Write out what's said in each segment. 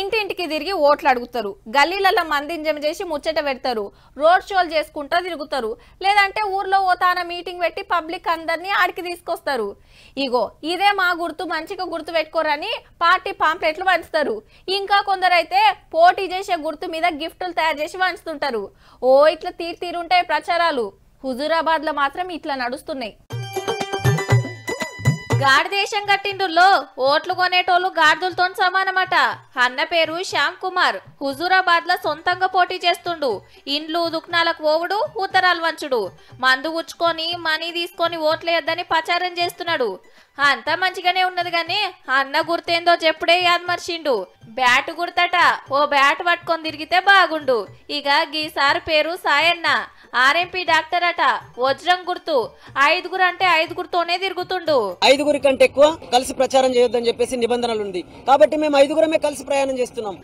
ఇంటింటికి తిరిగి ఓట్లు అడుగుతారు గల్లీలలో మందిని జమ చేసి ముచ్చట పెడతారు రోడ్ షోలు చేసుకుంటా తిరుగుతారు లేదంటే ఊర్లో ఓ తాన మీటింగ్ పెట్టి పబ్లిక్ అందరినీ ఆడికి తీసుకొస్తారు ఇగో ఇదే మా గుర్తు మంచిగా గుర్తు పెట్టుకోరని పార్టీ పాంప్లెట్లు పంచుతారు ఇంకా కొందరైతే పోటీ చేసే గుర్తు మీద గిఫ్టులు తయారు చేసి పంచుతుంటారు ఓ ఇట్లా తీరు తీరుంటాయి ప్రచారాలు లో మాత్రం ఇట్లా నడుస్తున్నాయి గాడి దేశం కట్టిండుల్లో ఓట్లు కొనేటోళ్ళు గాడిదులతో సమానమాట అన్న పేరు శ్యామ్ కుమార్ హుజూరాబాద్ లో సొంతంగా పోటీ చేస్తుండు ఇండ్లు దుక్నాలకు ఓవుడు ఉత్తరాలు వంచుడు మందు గుచ్చుకొని మనీ తీసుకొని ఓట్లేయొద్దని ప్రచారం చేస్తున్నాడు అంతా మంచిగానే ఉన్నది కానీ అన్న గుర్తేందో చెప్పుడే యాదమర్చిండు బ్యాట్ గుర్తట ఓ బ్యాట్ పట్టుకొని తిరిగితే బాగుండు ఇక గీసారి పేరు సాయన్న ఆర్ఎంపీ డాక్టర్ అట వజ్రం గుర్తు ఐదుగురు అంటే ఐదుగురుతోనే తిరుగుతుండు ఐదుగురి కంటే ఎక్కువ కలిసి ప్రచారం చేయొద్దని చెప్పేసి నిబంధనలు ఉంది కాబట్టి మేము ఐదుగురమే కలిసి ప్రయాణం చేస్తున్నాం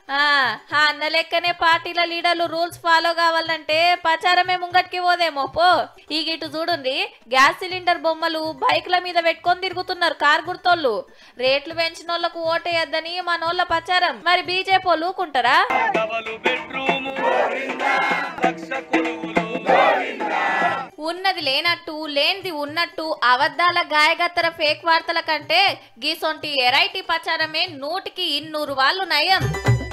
అన్న లెక్కనే పార్టీల లీడర్లు రూల్స్ ఫాలో కావాలంటే ప్రచారమే ముంగట్కి పోదేమో పో ఈ గిటు చూడండి గ్యాస్ సిలిండర్ బొమ్మలు బైక్ల మీద పెట్టుకొని తిరుగుతున్నారు కార్ గుర్తోళ్ళు రేట్లు పెంచిన వాళ్ళకు ఓటేయద్దని మనోళ్ళ ప్రచారం మరి బీజేపీ వాళ్ళు ఊకుంటారా ఉన్నది లేనట్టు లేనిది ఉన్నట్టు అబద్ధాల గాయగత్తర ఫేక్ వార్తల కంటే గీసొంటి ఎరైటీ ప్రచారమే నూటికి ఇన్నూరు వాళ్ళు నయం